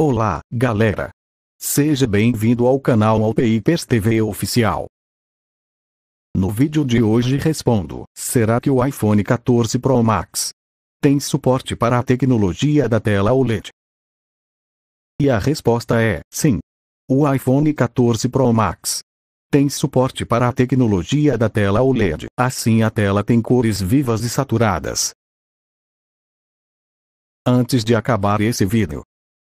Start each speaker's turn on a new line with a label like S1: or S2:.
S1: Olá, galera! Seja bem-vindo ao canal Alpeipers TV Oficial. No vídeo de hoje respondo, será que o iPhone 14 Pro Max tem suporte para a tecnologia da tela OLED? E a resposta é, sim. O iPhone 14 Pro Max tem suporte para a tecnologia da tela OLED, assim a tela tem cores vivas e saturadas. Antes de acabar esse vídeo,